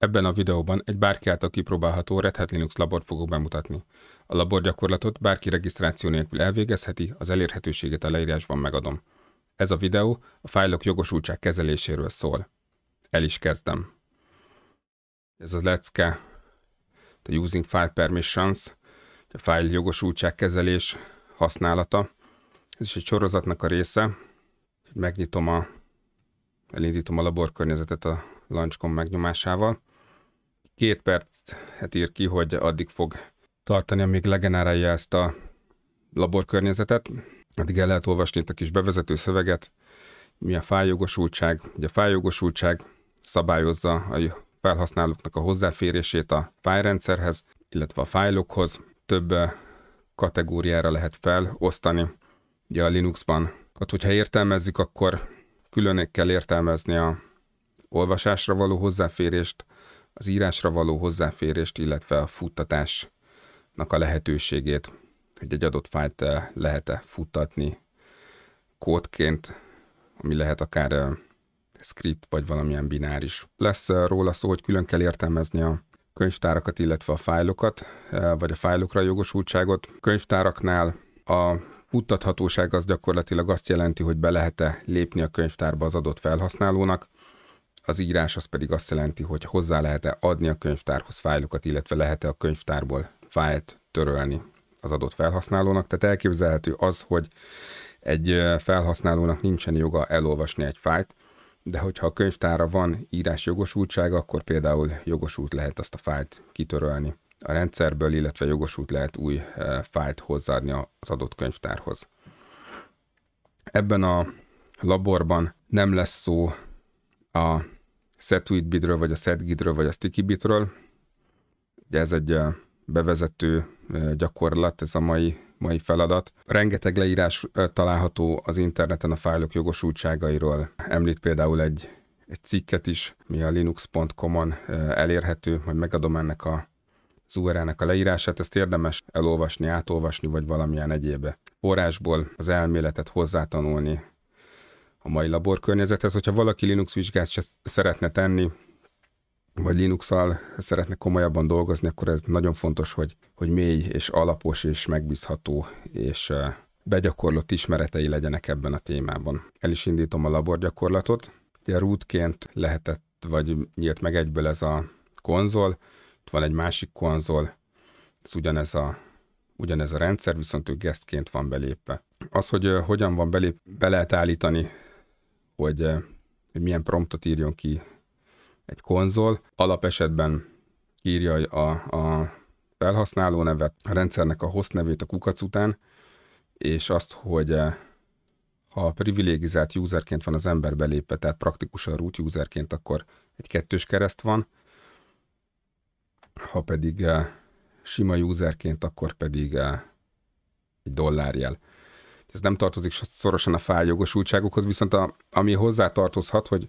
Ebben a videóban egy bárki által kipróbálható Red Hat Linux labort fogok bemutatni. A labor gyakorlatot bárki regisztráció nélkül elvégezheti, az elérhetőséget a leírásban megadom. Ez a videó a fájlok jogosultság kezeléséről szól. El is kezdem. Ez az lecke, a Using File Permissions, a fájl jogosultság kezelés használata. Ez is egy sorozatnak a része. Megnyitom a, elindítom a laborkörnyezetet a launchcom megnyomásával két percet hát ír ki, hogy addig fog tartani, amíg legenerálja ezt a laborkörnyezetet. Addig el lehet olvasni itt a kis bevezető szöveget, mi a fájogosultság. Ugye a fájogosultság szabályozza a felhasználóknak a hozzáférését a fájrendszerhez, illetve a fájlokhoz. Több eh, kategóriára lehet felosztani. Ugye a Linuxban, hát, hogyha értelmezzük, akkor külön kell értelmezni a olvasásra való hozzáférést, az írásra való hozzáférést, illetve a futtatásnak a lehetőségét, hogy egy adott fájt eh, lehet-e futtatni kódként, ami lehet akár eh, script vagy valamilyen bináris. Lesz eh, róla szó, hogy külön kell értelmezni a könyvtárakat, illetve a fájlokat, vagy a fájlokra jogosultságot. Könyvtáraknál a futtathatóság az gyakorlatilag azt jelenti, hogy be lehet-e lépni a könyvtárba az adott felhasználónak, az írás az pedig azt jelenti, hogy hozzá lehet-e adni a könyvtárhoz fájlokat, illetve lehet-e a könyvtárból fájlt törölni az adott felhasználónak. Tehát elképzelhető az, hogy egy felhasználónak nincsen joga elolvasni egy fájlt, de hogyha a könyvtára van írás jogosultsága, akkor például jogosult lehet azt a fájlt kitörölni a rendszerből, illetve jogosult lehet új fájlt hozzáadni az adott könyvtárhoz. Ebben a laborban nem lesz szó a bitről vagy a Setgidről, vagy a Sticky bitről, Ugye ez egy eh, bevezető eh, gyakorlat, ez a mai, mai feladat. Rengeteg leírás eh, található az interneten a fájlok jogosultságairól. Említ például egy, egy cikket is, mi a linux.com-on elérhető, majd megadom ennek a az URL-nek a leírását, ezt érdemes elolvasni, átolvasni, vagy valamilyen egyéb forrásból az elméletet hozzátanulni a mai laborkörnyezethez. Hogyha valaki Linux vizsgát szeretne tenni, vagy linux szeretne komolyabban dolgozni, akkor ez nagyon fontos, hogy, hogy mély és alapos és megbízható és begyakorlott ismeretei legyenek ebben a témában. El is indítom a laborgyakorlatot. Ugye rootként lehetett, vagy nyílt meg egyből ez a konzol, itt van egy másik konzol, ez ugyanez a, ugyanez a rendszer, viszont ő guestként van belépve. Az, hogy hogyan van belép, be lehet állítani hogy, eh, hogy milyen promptot írjon ki egy konzol. Alapesetben írja a, a felhasználó nevet, a rendszernek a host nevét a kukac után, és azt, hogy eh, ha privilegizált userként van az ember belépve, tehát praktikusan root userként, akkor egy kettős kereszt van, ha pedig eh, sima userként, akkor pedig egy dollárjel ez nem tartozik szorosan a fájjogosultságokhoz, viszont a, ami hozzá tartozhat, hogy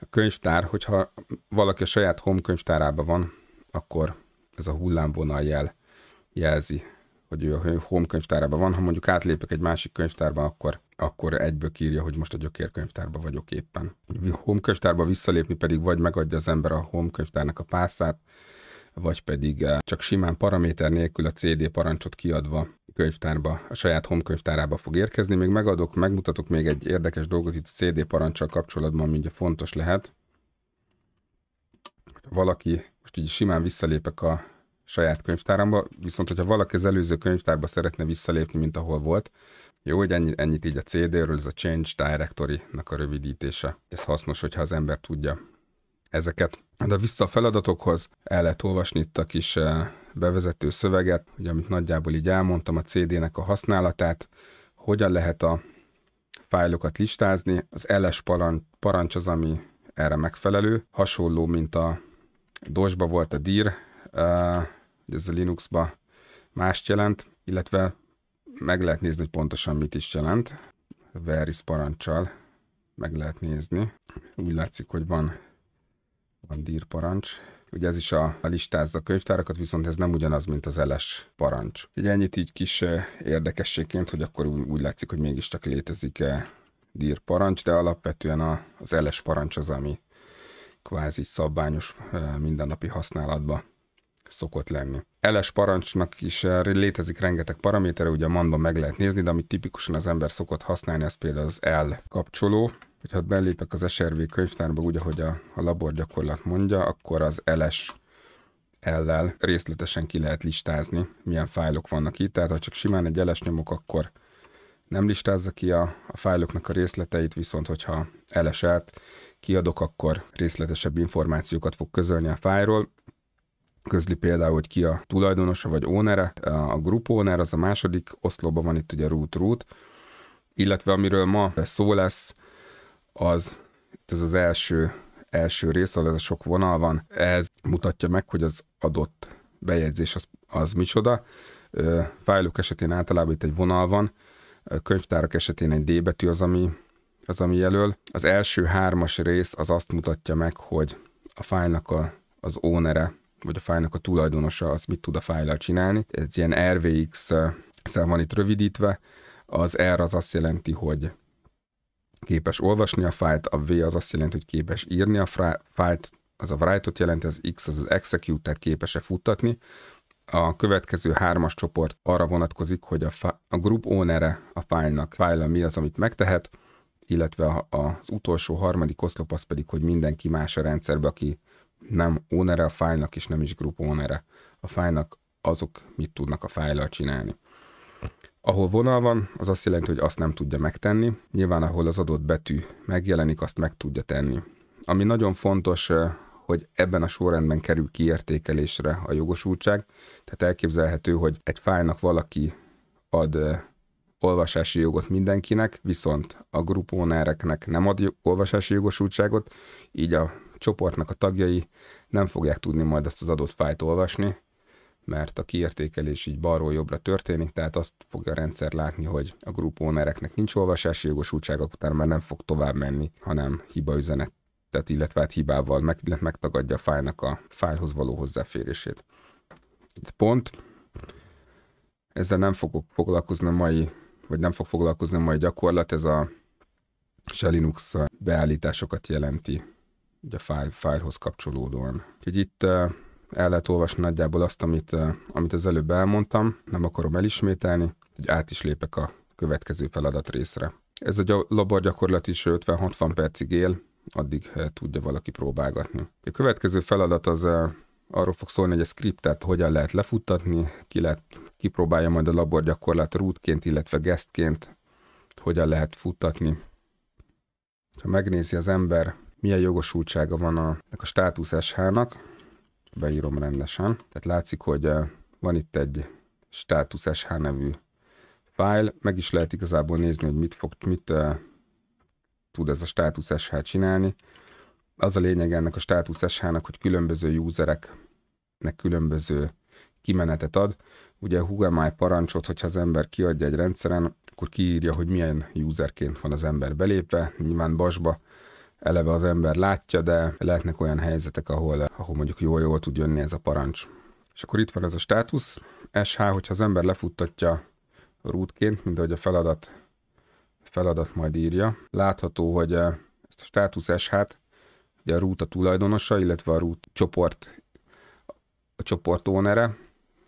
a könyvtár, hogyha valaki a saját home könyvtárában van, akkor ez a hullámvonal jel jelzi, hogy ő a home könyvtárában van. Ha mondjuk átlépek egy másik könyvtárba, akkor, akkor egyből kírja, hogy most a gyökér könyvtárban vagyok éppen. A home könyvtárba visszalépni pedig vagy megadja az ember a home könyvtárnak a pászát, vagy pedig eh, csak simán paraméter nélkül a CD parancsot kiadva könyvtárba, a saját home könyvtárába fog érkezni. Még megadok, megmutatok még egy érdekes dolgot itt a CD parancsal kapcsolatban, ami ugye fontos lehet. Valaki, most így simán visszalépek a saját könyvtáramba, viszont hogyha valaki az előző könyvtárba szeretne visszalépni, mint ahol volt, jó, hogy ennyi, ennyit így a CD-ről, ez a Change Directory-nak a rövidítése. Ez hasznos, hogyha az ember tudja ezeket. De vissza a feladatokhoz, el lehet olvasni itt a kis eh, bevezető szöveget, ugye, amit nagyjából így elmondtam, a CD-nek a használatát, hogyan lehet a fájlokat listázni. Az LS parancs az, ami erre megfelelő. Hasonló, mint a DOS-ba volt a DIR, ez a ba mást jelent, illetve meg lehet nézni, hogy pontosan mit is jelent. Veris parancsal meg lehet nézni. Úgy látszik, hogy van, van DIR parancs. Ugye ez is a, a listázza könyvtárakat, viszont ez nem ugyanaz, mint az eles parancs. Ugye ennyit így kis érdekességként, hogy akkor úgy látszik, hogy mégiscsak létezik dír parancs, de alapvetően a, az eles parancs az, ami kvázi szabványos mindennapi használatba szokott lenni. eles parancsnak is létezik rengeteg paramétere, ugye a manban meg lehet nézni, de amit tipikusan az ember szokott használni, az például az L kapcsoló, hogy ha belépek az SRV könyvtárba, úgy, ahogy a, a laborgyakorlat mondja, akkor az LS ellel részletesen ki lehet listázni, milyen fájlok vannak itt, tehát ha csak simán egy LS nyomok, akkor nem listázza ki a, a fájloknak a részleteit, viszont hogyha ls kiadok, akkor részletesebb információkat fog közölni a fájról, közli például, hogy ki a tulajdonosa vagy ónere, a group owner az a második oszlóban van itt ugye root root, illetve amiről ma szó lesz, az, ez az első, első rész, ahol ez a sok vonal van, ez mutatja meg, hogy az adott bejegyzés az, az micsoda. Fájlok esetén általában itt egy vonal van, könyvtárak esetén egy D betű az, ami, az, ami jelöl. Az első hármas rész az azt mutatja meg, hogy a fájlnak a, az ónere, vagy a fájlnak a tulajdonosa az mit tud a fájlal csinálni. Egy ilyen RVX szel van itt rövidítve, az R az azt jelenti, hogy képes olvasni a fájlt, a V az azt jelenti, hogy képes írni a fájlt, az a write-ot jelenti, az X az az execute, tehát képes-e futtatni. A következő hármas csoport arra vonatkozik, hogy a, a group owner-e a fájlnak, fájla mi az, amit megtehet, illetve a, az utolsó harmadik oszlop az pedig, hogy mindenki más a rendszerbe, aki nem ownere a fájlnak, és nem is group ownere a fájlnak, azok mit tudnak a fájlal csinálni. Ahol vonal van, az azt jelenti, hogy azt nem tudja megtenni. Nyilván, ahol az adott betű megjelenik, azt meg tudja tenni. Ami nagyon fontos, hogy ebben a sorrendben kerül kiértékelésre a jogosultság. Tehát elképzelhető, hogy egy fájnak valaki ad olvasási jogot mindenkinek, viszont a grupónereknek nem ad olvasási jogosultságot, így a csoportnak a tagjai nem fogják tudni majd ezt az adott fájt olvasni, mert a kiértékelés így balról jobbra történik, tehát azt fogja a rendszer látni, hogy a group ownereknek nincs olvasási jogosultság, után már nem fog tovább menni, hanem hibaüzenet tehát illetve hát hibával meg, megtagadja a fájlnak a fájlhoz való hozzáférését. Itt pont. Ezzel nem fogok foglalkozni a mai, vagy nem fog foglalkozni a mai gyakorlat, ez a se Linux beállításokat jelenti, ugye a fájl, fájlhoz kapcsolódóan. Úgyhogy itt el lehet olvasni nagyjából azt, amit, amit az előbb elmondtam, nem akarom elismételni, hogy át is lépek a következő feladat részre. Ez a laborgyakorlat is 50-60 percig él, addig tudja valaki próbálgatni. A következő feladat az arról fog szólni, hogy a scriptet hogyan lehet lefuttatni, ki lehet, kipróbálja majd a laborgyakorlat rútként, illetve guestként, hogyan lehet futtatni. Ha megnézi az ember, milyen jogosultsága van a, a státusz SH-nak, beírom rendesen. Tehát látszik, hogy eh, van itt egy status SH nevű fájl, meg is lehet igazából nézni, hogy mit, fog, mit uh, tud ez a status SH csinálni. Az a lényeg ennek a status SH-nak, hogy különböző usereknek különböző kimenetet ad. Ugye a HUMI parancsot, hogyha az ember kiadja egy rendszeren, akkor kiírja, hogy milyen userként van az ember belépve. Nyilván basba eleve az ember látja, de lehetnek olyan helyzetek, ahol, ahol mondjuk jól-jól tud jönni ez a parancs. És akkor itt van ez a státusz. SH, hogyha az ember lefuttatja rútként, mint ahogy a feladat, feladat majd írja, látható, hogy eh, ezt a státusz SH-t ugye a rút a tulajdonosa, illetve a rút csoport a csoport ónere,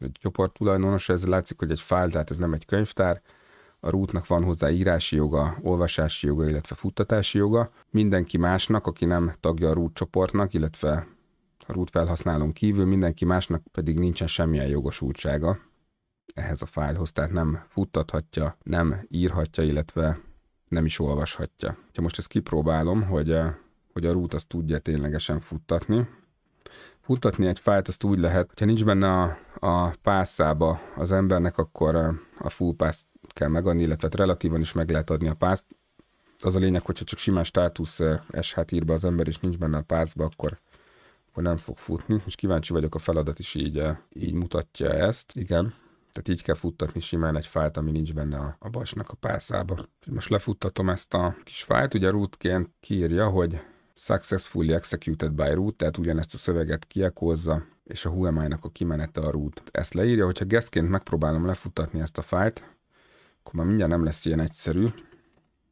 a csoport tulajdonosa, ez látszik, hogy egy fájl, tehát ez nem egy könyvtár, a rútnak van hozzá írási joga, olvasási joga, illetve futtatási joga. Mindenki másnak, aki nem tagja a rút csoportnak, illetve a rút felhasználón kívül, mindenki másnak pedig nincsen semmilyen jogosultsága ehhez a fájlhoz, tehát nem futtathatja, nem írhatja, illetve nem is olvashatja. Ha most ezt kipróbálom, hogy, eh, hogy a rút azt tudja ténylegesen futtatni, futtatni egy fájlt azt úgy lehet, hogyha nincs benne a, a pászába az embernek, akkor eh, a full pass kell megadni, illetve hát relatívan is meg lehet adni a pászt. Az a lényeg, hogyha csak simán státusz eh, hát ír be az ember, és nincs benne a pászba, akkor, akkor nem fog futni. Most kíváncsi vagyok, a feladat is így, eh, így mutatja ezt. Igen, tehát így kell futtatni simán egy fájt, ami nincs benne a, a basnak a pászába. Most lefuttatom ezt a kis fájt, ugye rootként kiírja, hogy successfully executed by root, tehát ugyanezt a szöveget kiekozza, és a hmi a kimenete a root. Ezt leírja, hogyha guestként megpróbálom lefuttatni ezt a fájt, akkor már mindjárt nem lesz ilyen egyszerű,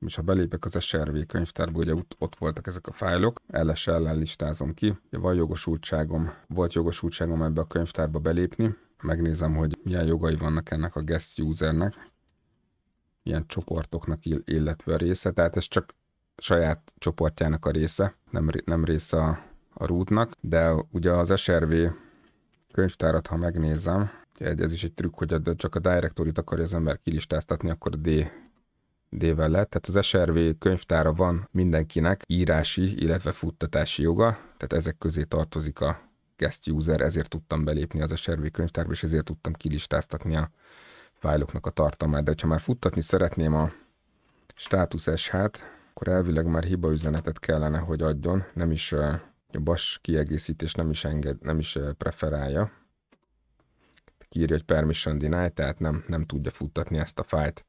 és ha belépek az SRV könyvtárba, ugye ott voltak ezek a fájlok, lsl el listázom ki, van jogosultságom, volt jogosultságom ebbe a könyvtárba belépni, megnézem, hogy milyen jogai vannak ennek a guest usernek, ilyen csoportoknak illetve a része, tehát ez csak saját csoportjának a része, nem, nem része a, a rútnak. de ugye az SRV könyvtárat, ha megnézem, ez is egy trükk, hogy a, csak a direktorit akarja az ember kilistáztatni, akkor a D D-vel lett, tehát az SRV könyvtára van mindenkinek írási, illetve futtatási joga, tehát ezek közé tartozik a guest user, ezért tudtam belépni az SRV könyvtárba, és ezért tudtam kilistáztatni a fájloknak a tartalmát, de ha már futtatni szeretném a státusz sh akkor elvileg már hibaüzenetet kellene, hogy adjon, nem is a bas kiegészítés nem is, enged, nem is preferálja, kiírja, hogy permission deny, tehát nem, nem tudja futtatni ezt a fájt.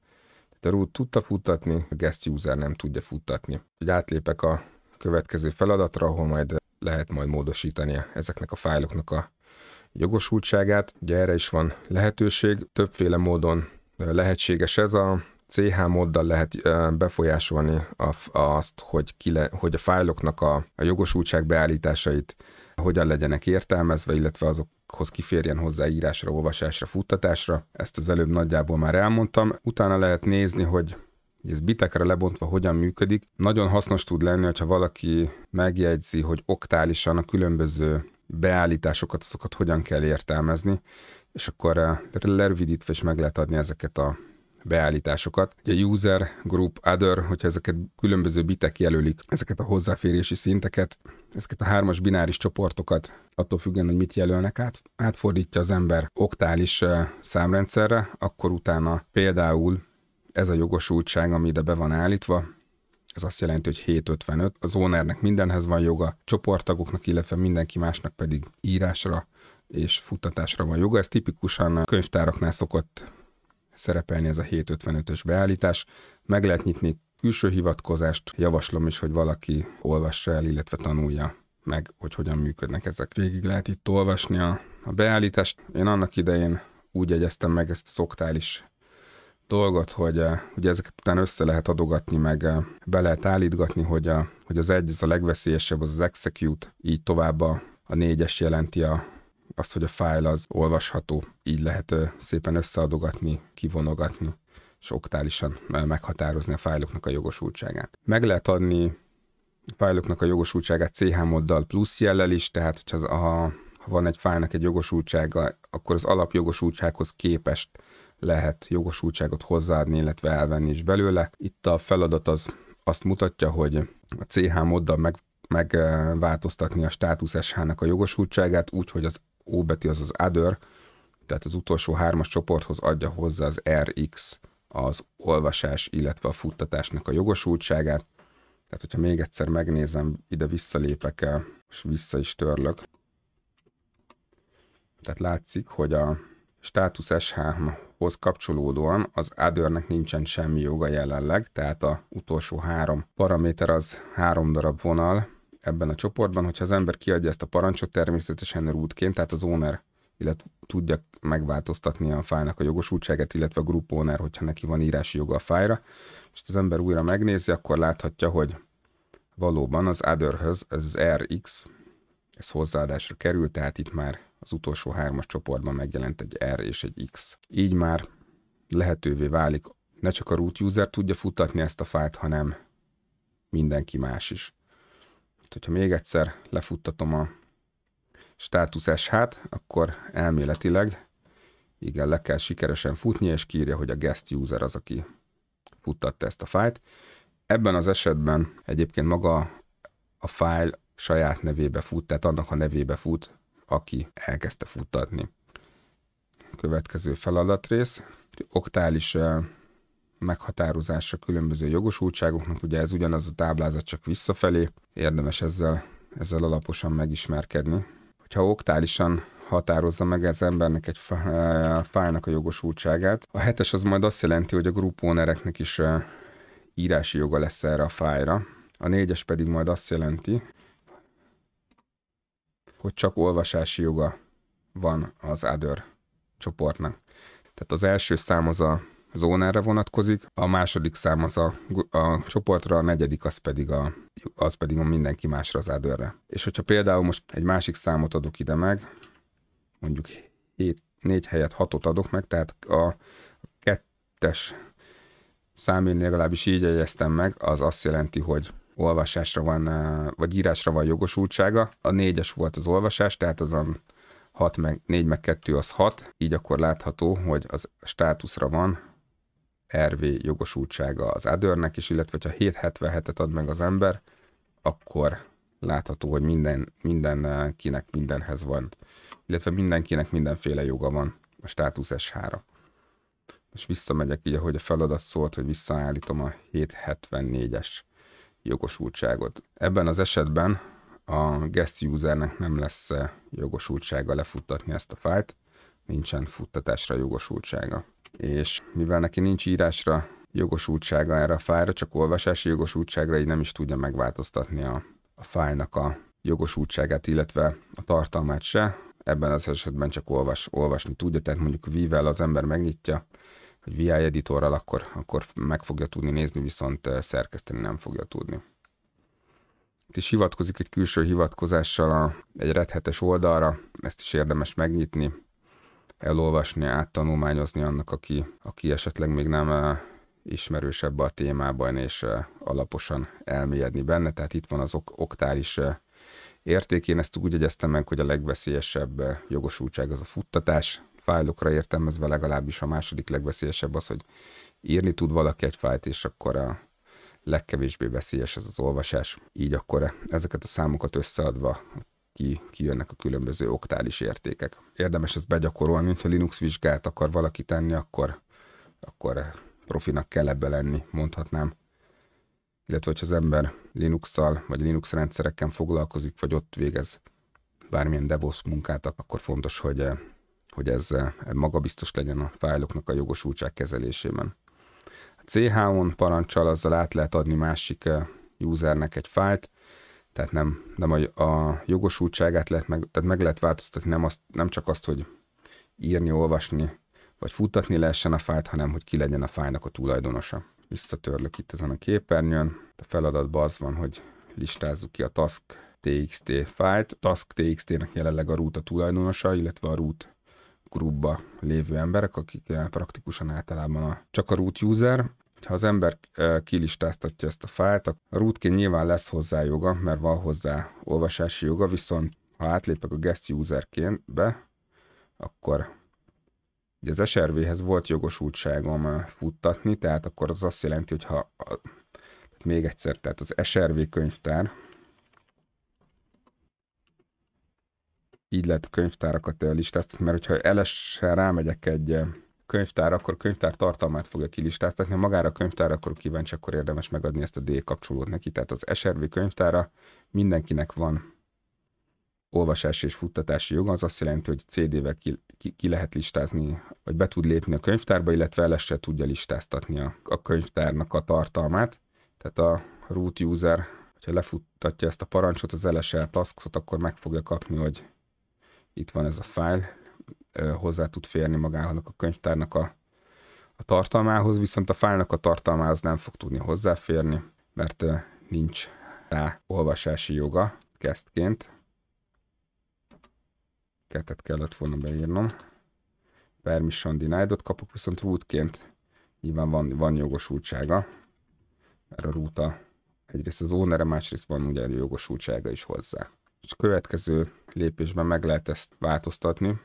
Tehát a root tudta futtatni, a guest user nem tudja futtatni. Úgy átlépek a következő feladatra, ahol majd lehet majd módosítani ezeknek a fájloknak a jogosultságát. Ugye erre is van lehetőség, többféle módon lehetséges ez a CH móddal lehet befolyásolni azt, hogy, ki le, hogy a fájloknak a, a jogosultság beállításait hogyan legyenek értelmezve, illetve azok anyagokhoz kiférjen hozzá írásra, olvasásra, futtatásra. Ezt az előbb nagyjából már elmondtam. Utána lehet nézni, hogy hogy ez bitekre lebontva hogyan működik. Nagyon hasznos tud lenni, ha valaki megjegyzi, hogy oktálisan a különböző beállításokat, azokat hogyan kell értelmezni, és akkor eh, lerövidítve is meg lehet adni ezeket a beállításokat. Ugye user, group, other, hogyha ezeket különböző bitek jelölik, ezeket a hozzáférési szinteket, ezeket a hármas bináris csoportokat, attól függően, hogy mit jelölnek át, átfordítja az ember oktális számrendszerre, akkor utána például ez a jogosultság, ami ide be van állítva, ez azt jelenti, hogy 755. Az ownernek mindenhez van joga, csoporttagoknak, illetve mindenki másnak pedig írásra és futtatásra van joga. Ez tipikusan a könyvtáraknál szokott szerepelni ez a 755-ös beállítás. Meg lehet nyitni külső hivatkozást, javaslom is, hogy valaki olvassa el, illetve tanulja meg, hogy hogyan működnek ezek. Végig lehet itt olvasni a, a beállítást. Én annak idején úgy jegyeztem meg ezt a szoktális dolgot, hogy ugye eh, ezeket után össze lehet adogatni, meg eh, be lehet állítgatni, hogy, a, hogy az egy, ez a legveszélyesebb, az az execute, így tovább a, a négyes jelenti a azt, hogy a fájl az olvasható, így lehet szépen összeadogatni, kivonogatni és oktálisan meghatározni a fájloknak a jogosultságát. Meg lehet adni fájloknak a jogosultságát CH moddal plusz jellel is, tehát hogyha az, ha, ha van egy fájlnak egy jogosultsága, akkor az alapjogosultsághoz képest lehet jogosultságot hozzáadni, illetve elvenni is belőle. Itt a feladat az azt mutatja, hogy a CH moddal meg megváltoztatni a státusz SH-nak a jogosultságát úgy, hogy az O betű az az other, tehát az utolsó hármas csoporthoz adja hozzá az RX, az olvasás, illetve a futtatásnak a jogosultságát. Tehát, hogyha még egyszer megnézem, ide visszalépek el, és vissza is törlök. Tehát látszik, hogy a státusz SH-hoz kapcsolódóan az adőrnek nincsen semmi joga jelenleg, tehát a utolsó három paraméter az három darab vonal, ebben a csoportban, hogyha az ember kiadja ezt a parancsot természetesen rútként, tehát az owner illetve tudja megváltoztatni a fájnak a jogosultságát, illetve a group owner, hogyha neki van írási joga a fájra, és az ember újra megnézi, akkor láthatja, hogy valóban az other ez az RX, ez hozzáadásra került, tehát itt már az utolsó hármas csoportban megjelent egy R és egy X. Így már lehetővé válik, ne csak a root user tudja futtatni ezt a fájt, hanem mindenki más is hogyha még egyszer lefuttatom a státusz SH-t, akkor elméletileg igen, le kell sikeresen futni, és kiírja, hogy a guest user az, aki futtatta ezt a fájlt. Ebben az esetben egyébként maga a fájl saját nevébe fut, tehát annak a nevébe fut, aki elkezdte futtatni. Következő feladatrész. Oktális meghatározása különböző jogosultságoknak, ugye ez ugyanaz a táblázat csak visszafelé, érdemes ezzel, ezzel alaposan megismerkedni. Hogyha oktálisan határozza meg az embernek egy e, fájnak a jogosultságát. A hetes az majd azt jelenti, hogy a grupónereknek is e, írási joga lesz erre a fájra. A négyes pedig majd azt jelenti, hogy csak olvasási joga van az other csoportnak. Tehát az első szám az a zónára vonatkozik, a második szám az a, a csoportra, a negyedik az pedig a, az pedig a mindenki másra az adőrre. És hogyha például most egy másik számot adok ide meg, mondjuk 7, 4 helyet 6 adok meg, tehát a kettes szám én legalábbis így jegyeztem meg, az azt jelenti, hogy olvasásra van, vagy írásra van jogosultsága. A négyes volt az olvasás, tehát az a 6 meg, 4 meg 2 az 6, így akkor látható, hogy az státuszra van RV jogosultsága az adőrnek is, illetve ha 777-et ad meg az ember, akkor látható, hogy minden, mindenkinek eh, mindenhez van, illetve mindenkinek mindenféle joga van a státusz s Most visszamegyek így, ahogy a feladat szólt, hogy visszaállítom a 774-es jogosultságot. Ebben az esetben a guest usernek nem lesz eh, jogosultsága lefuttatni ezt a fájt, nincsen futtatásra jogosultsága és mivel neki nincs írásra jogosultsága erre a fájra, csak olvasási jogosultságra így nem is tudja megváltoztatni a, a fájnak a jogosultságát, illetve a tartalmát se. Ebben az esetben csak olvas, olvasni tudja, tehát mondjuk vível az ember megnyitja, hogy VI editorral, akkor, akkor meg fogja tudni nézni, viszont eh, szerkeszteni nem fogja tudni. Itt is hivatkozik egy külső hivatkozással a, egy redhetes oldalra, ezt is érdemes megnyitni, elolvasni, áttanulmányozni annak, aki, aki esetleg még nem eh, ismerősebb a témában, és eh, alaposan elmélyedni benne. Tehát itt van az ok- oktális eh, érték. Én ezt úgy egyeztem meg, hogy a legveszélyesebb jogosultság az a futtatás. Fájlokra értelmezve legalábbis a második legveszélyesebb az, hogy írni tud valaki egy fájt, és akkor a legkevésbé veszélyes az az olvasás. Így akkor ezeket a számokat összeadva ki, kijönnek a különböző oktális értékek. Érdemes ezt begyakorolni, hogyha Linux vizsgát akar valaki tenni, akkor, akkor profinak kell ebbe lenni, mondhatnám. Illetve, hogyha az ember linux vagy Linux rendszerekkel foglalkozik, vagy ott végez bármilyen DevOps munkát, akkor fontos, hogy, hogy ez magabiztos legyen a fájloknak a jogosultság kezelésében. A CH-on parancsal azzal át lehet adni másik eh, usernek egy fájlt, tehát nem, nem a, a jogosultságát lehet meg, tehát meg lehet változtatni, nem, azt, nem csak azt, hogy írni, olvasni, vagy futtatni lehessen a fájt, hanem hogy ki legyen a fájnak a tulajdonosa. Visszatörlök itt ezen a képernyőn. A feladatban az van, hogy listázzuk ki a task txt fájt. Task txt-nek jelenleg a root a tulajdonosa, illetve a root grubba lévő emberek, akik eh, praktikusan általában a, csak a root user, ha az ember kilistáztatja ezt a fájt, a rootként nyilván lesz hozzá joga, mert van hozzá olvasási joga, viszont ha átlépek a guest userként be, akkor ugye az SRV-hez volt jogosultságom futtatni, tehát akkor az azt jelenti, hogy ha még egyszer, tehát az SRV könyvtár, így lehet könyvtárakat listáztatni, mert hogyha ls re rámegyek egy könyvtár, akkor könyvtár tartalmát fogja kilistáztatni, magára a könyvtár, akkor kíváncsi, akkor érdemes megadni ezt a D e kapcsolót neki. Tehát az SRV könyvtára mindenkinek van olvasási és futtatási joga, az azt jelenti, hogy CD-vel ki, ki, ki lehet listázni, vagy be tud lépni a könyvtárba, illetve el se tudja listáztatni a, a könyvtárnak a tartalmát. Tehát a root user, hogyha lefuttatja ezt a parancsot, az LSL taskot, akkor meg fogja kapni, hogy itt van ez a fájl, hozzá tud férni magának a könyvtárnak a, a tartalmához, viszont a fájlnak a tartalmához nem fog tudni hozzáférni, mert nincs rá olvasási joga kezdként. Kettet kellett volna beírnom. Permission denied kapok, viszont rootként nyilván van, van jogosultsága, mert a rúta a, egyrészt az owner másrészt van ugye jogosultsága is hozzá. És a következő lépésben meg lehet ezt változtatni,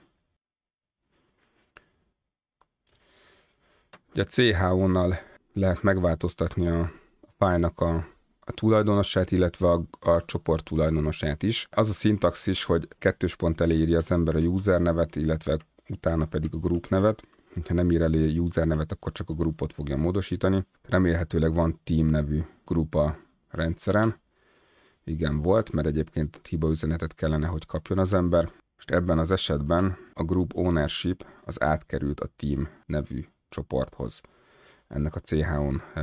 Ugye a CHO-nal lehet megváltoztatni a, a fájnak a, a tulajdonosát, illetve a, a csoport tulajdonosát is. Az a szintaxis, hogy kettős pont elé írja az ember a user nevet, illetve utána pedig a group nevet. Ha nem ír elé user nevet, akkor csak a grupot fogja módosítani. Remélhetőleg van team nevű grupa rendszeren. Igen, volt, mert egyébként hiba üzenetet kellene, hogy kapjon az ember. Most ebben az esetben a group ownership az átkerült a team nevű csoporthoz ennek a ch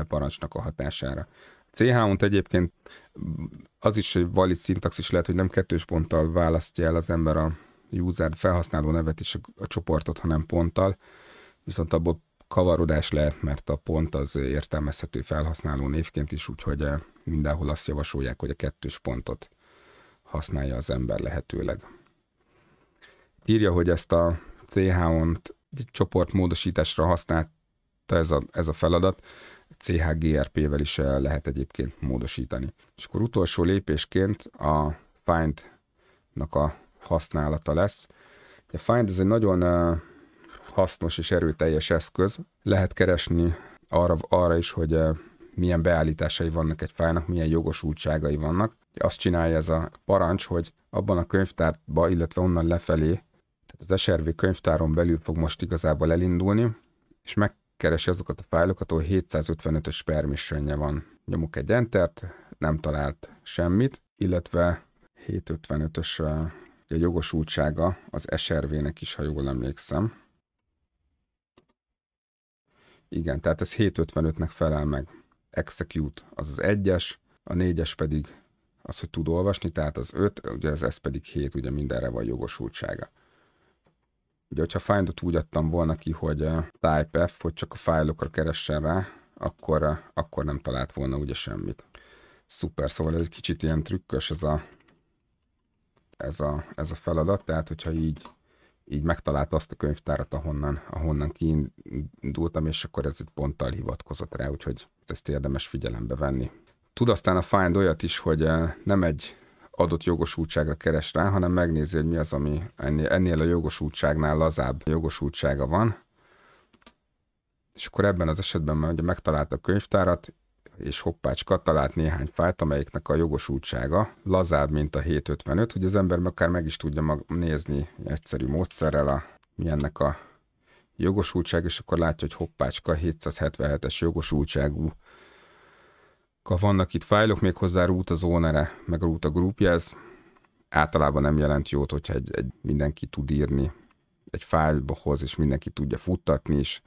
parancsnak a hatására. CH-ont egyébként az is egy valid szintaxis lehet, hogy nem kettős ponttal választja el az ember a user felhasználó nevet és a, a csoportot, hanem ponttal, viszont abból kavarodás lehet, mert a pont az értelmezhető felhasználó névként is, úgyhogy eh, mindenhol azt javasolják, hogy a kettős pontot használja az ember lehetőleg. Írja, hogy ezt a CH-ont csoportmódosításra használta ez a, ez a feladat. CHGRP-vel is eh, lehet egyébként módosítani. És akkor utolsó lépésként a Find-nak a használata lesz. A Find ez egy nagyon eh, hasznos és erőteljes eszköz. Lehet keresni arra, arra is, hogy eh, milyen beállításai vannak egy fájnak, milyen jogosultságai vannak. Azt csinálja ez a parancs, hogy abban a könyvtárban illetve onnan lefelé az SRV könyvtáron belül fog most igazából elindulni, és megkeresi azokat a fájlokat, ahol 755-ös permissionje van. Nyomok egy entert, nem talált semmit, illetve 755-ös a jogosultsága az SRV-nek is, ha jól emlékszem. Igen, tehát ez 755-nek felel meg. Execute az az 1-es, a 4-es pedig az, hogy tud olvasni, tehát az 5, ugye ez, ez pedig 7, ugye mindenre van jogosultsága. Ugye, hogyha find-ot úgy adtam volna ki, hogy eh, type F, hogy csak a fájlokra keressen rá, akkor, eh, akkor nem talált volna ugye semmit. Szuper, szóval ez egy kicsit ilyen trükkös ez a, ez a, ez a feladat, tehát hogyha így, így megtalált azt a könyvtárat, ahonnan, ahonnan kiindultam, és akkor ez egy ponttal hivatkozott rá, úgyhogy ezt érdemes figyelembe venni. Tud aztán a Find olyat is, hogy eh, nem egy adott jogosultságra keres rá, hanem megnézi, hogy mi az, ami ennél, ennél a jogosultságnál lazább jogosultsága van. És akkor ebben az esetben már ugye megtalálta a könyvtárat, és hoppácska talált néhány fájt, amelyiknek a jogosultsága lazább, mint a 755, hogy az ember akár meg is tudja mag- nézni egyszerű módszerrel, a, mi ennek a jogosultság, és akkor látja, hogy hoppácska 777-es jogosultságú vannak itt fájlok, még hozzá root az ownere, meg root a groupja, ez általában nem jelent jót, hogyha egy, egy mindenki tud írni egy fájlba hoz, és mindenki tudja futtatni is.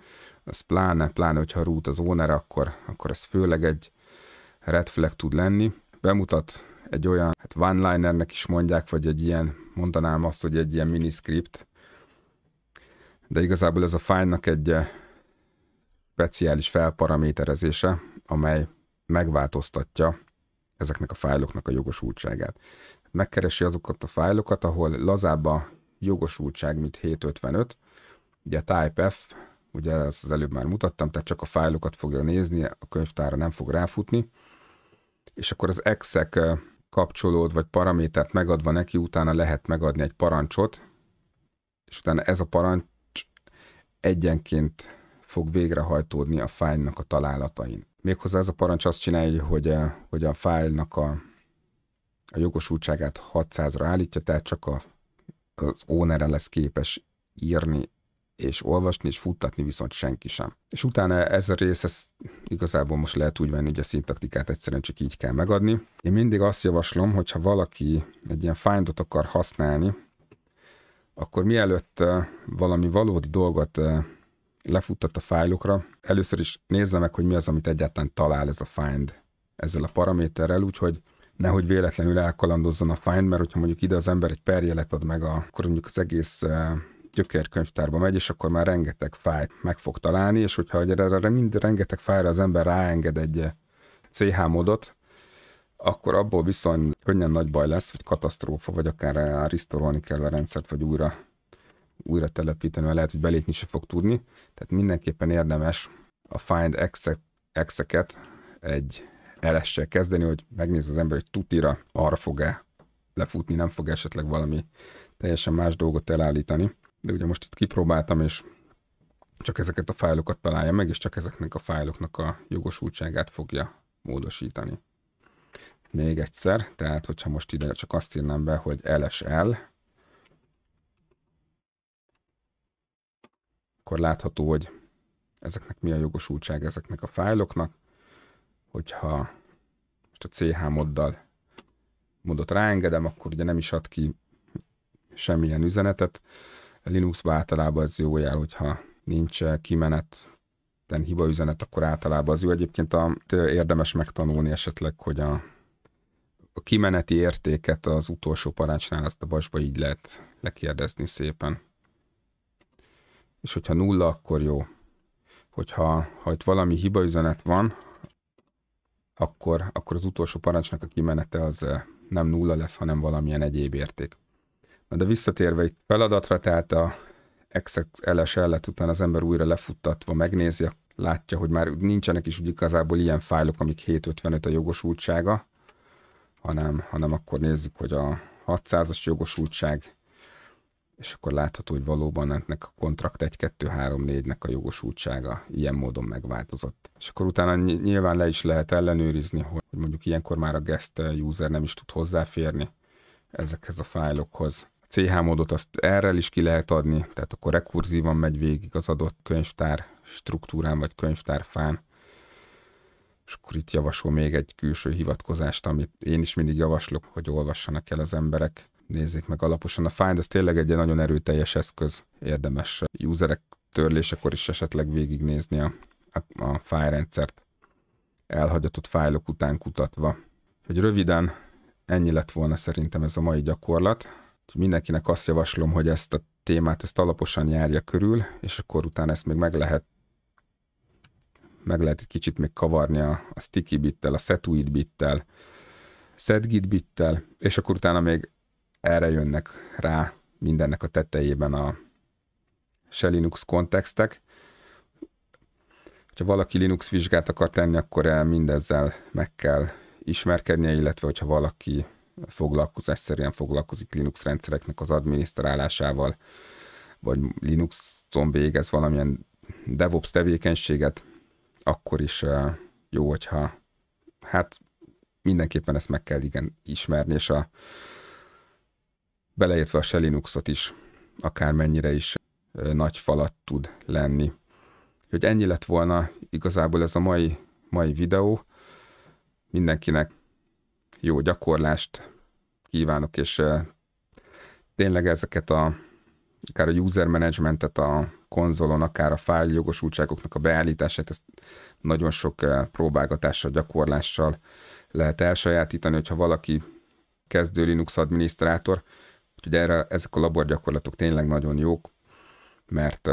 Ez pláne, pláne, hogyha root az owner, akkor, akkor ez főleg egy red flag tud lenni. Bemutat egy olyan, hát one-linernek is mondják, vagy egy ilyen, mondanám azt, hogy egy ilyen miniscript, de igazából ez a fájlnak egy eh, speciális felparaméterezése, amely megváltoztatja ezeknek a fájloknak a jogosultságát. Megkeresi azokat a fájlokat, ahol lazább a jogosultság, mint 755, ugye Type-F, ugye ezt az előbb már mutattam, tehát csak a fájlokat fogja nézni, a könyvtára nem fog ráfutni, és akkor az exek kapcsolód vagy paramétert megadva neki, utána lehet megadni egy parancsot, és utána ez a parancs egyenként fog végrehajtódni a fájlnak a találatain. Méghozzá ez a parancs azt csinálja, hogy, hogy a fájlnak a, a jogosultságát 600-ra állítja, tehát csak a, az owner lesz képes írni és olvasni, és futtatni viszont senki sem. És utána ez a rész, ez igazából most lehet úgy venni, hogy a szintaktikát egyszerűen csak így kell megadni. Én mindig azt javaslom, hogy ha valaki egy ilyen findot akar használni, akkor mielőtt valami valódi dolgot lefuttat a fájlokra, először is nézze meg, hogy mi az, amit egyáltalán talál ez a find ezzel a paraméterrel, úgyhogy nehogy véletlenül elkalandozzon a find, mert hogyha mondjuk ide az ember egy perjelet ad meg, a, akkor mondjuk az egész eh, gyökérkönyvtárba megy, és akkor már rengeteg fájt meg fog találni, és hogyha erre mind rengeteg fájra az ember ráenged egy CH eh, módot, akkor abból viszony könnyen nagy baj lesz, vagy katasztrófa, vagy akár eh, restorolni kell a rendszert, vagy újra újra telepíteni, mert lehet, hogy belépni se fog tudni. Tehát mindenképpen érdemes a find exeket egy ls kezdeni, hogy megnézze az ember, hogy tutira arra fog-e lefutni, nem fog esetleg valami teljesen más dolgot elállítani. De ugye most itt kipróbáltam, és csak ezeket a fájlokat találja meg, és csak ezeknek a fájloknak a jogosultságát fogja módosítani. Még egyszer, tehát hogyha most ide csak azt írnám be, hogy LSL, akkor látható, hogy ezeknek mi a jogosultság ezeknek a fájloknak, hogyha most a CH moddal modot ráengedem, akkor ugye nem is ad ki semmilyen üzenetet. A Linuxba általában ez jó jár, hogyha nincs kimenet, hiba üzenet, akkor általában az jó. Egyébként a, érdemes megtanulni esetleg, hogy a, a kimeneti értéket az utolsó parancsnál azt a basba így lehet lekérdezni szépen és hogyha nulla, akkor jó. Hogyha ha itt valami hibaüzenet van, akkor, akkor az utolsó parancsnak a kimenete az eh, nem nulla lesz, hanem valamilyen egyéb érték. Na de visszatérve itt feladatra, tehát a XXLS ellet után az ember újra lefuttatva megnézi, látja, hogy már nincsenek is úgy igazából ilyen fájlok, amik 755 a jogosultsága, hanem, hanem akkor nézzük, hogy a 600-as jogosultság és akkor látható, hogy valóban ennek a kontrakt 1-2-3-4-nek a jogosultsága ilyen módon megváltozott. És akkor utána nyilván le is lehet ellenőrizni, hogy mondjuk ilyenkor már a guest user nem is tud hozzáférni ezekhez a fájlokhoz. A CH módot azt errel is ki lehet adni, tehát akkor rekurzívan megy végig az adott könyvtár struktúrán vagy könyvtárfán. És akkor itt javasol még egy külső hivatkozást, amit én is mindig javaslok, hogy olvassanak el az emberek nézzék meg alaposan. A Find az tényleg egy nagyon erőteljes eszköz, érdemes userek törlésekor is esetleg végignézni a, a, a rendszert elhagyatott fájlok után kutatva. Hogy röviden ennyi lett volna szerintem ez a mai gyakorlat. Mindenkinek azt javaslom, hogy ezt a témát ezt alaposan járja körül, és akkor utána ezt még meg lehet meg lehet egy kicsit még kavarni a, a sticky bittel, a setuid bittel, setgit bittel, és akkor utána még erre jönnek rá mindennek a tetejében a se Linux kontextek. Ha valaki Linux vizsgát akar tenni, akkor el mindezzel meg kell ismerkednie, illetve hogyha valaki foglalkozásszerűen foglalkozik Linux rendszereknek az adminisztrálásával, vagy Linuxon végez valamilyen DevOps tevékenységet, akkor is eh, jó, hogyha hát mindenképpen ezt meg kell igen ismerni, és a beleértve a se Linuxot is, akármennyire is nagy falat tud lenni. Hogy ennyi lett volna igazából ez a mai, mai videó. Mindenkinek jó gyakorlást kívánok, és tényleg ezeket a akár a user managementet a konzolon, akár a fájl jogosultságoknak a beállítását, ezt nagyon sok próbálgatással, gyakorlással lehet elsajátítani, hogyha valaki kezdő Linux adminisztrátor, Úgyhogy erre, ezek a laborgyakorlatok tényleg nagyon jók, mert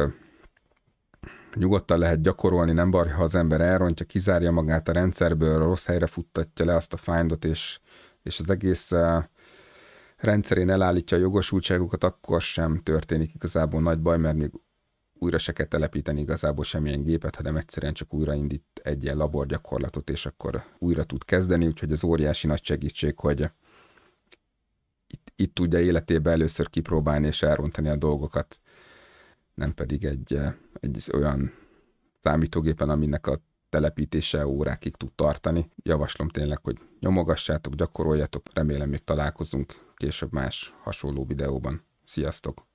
nyugodtan lehet gyakorolni, nem baj, ha az ember elrontja, kizárja magát a rendszerből, a rossz helyre futtatja le azt a findot, és, és az egész rendszerén elállítja a jogosultságokat, akkor sem történik igazából nagy baj, mert még újra se kell telepíteni igazából semmilyen gépet, hanem egyszerűen csak újraindít egy ilyen laborgyakorlatot, és akkor újra tud kezdeni, úgyhogy ez óriási nagy segítség, hogy itt tudja életébe először kipróbálni és elrontani a dolgokat, nem pedig egy, eh, egy olyan számítógépen, aminek a telepítése órákig tud tartani. Javaslom tényleg, hogy nyomogassátok, gyakoroljatok, remélem még találkozunk később más hasonló videóban. Sziasztok!